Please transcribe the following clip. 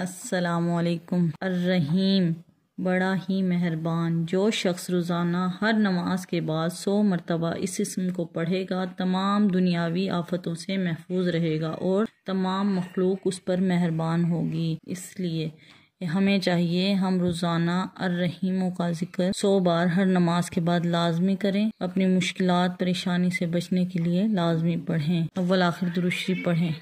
असलकम अर्रहीम बड़ा ही मेहरबान जो शख्स रोज़ाना हर नमाज के बाद सौ मरतबा इस इसम को पढ़ेगा तमाम दुनियावी आफतों से महफूज रहेगा और तमाम मखलूक उस पर मेहरबान होगी इसलिए हमें चाहिए हम रोज़ाना अर्रहीमों का जिक्र सौ बार हर नमाज के बाद लाजमी करें अपनी मुश्किल परेशानी से बचने के लिए लाजमी पढ़ें अव्वल आखिर दुरुशी पढ़ें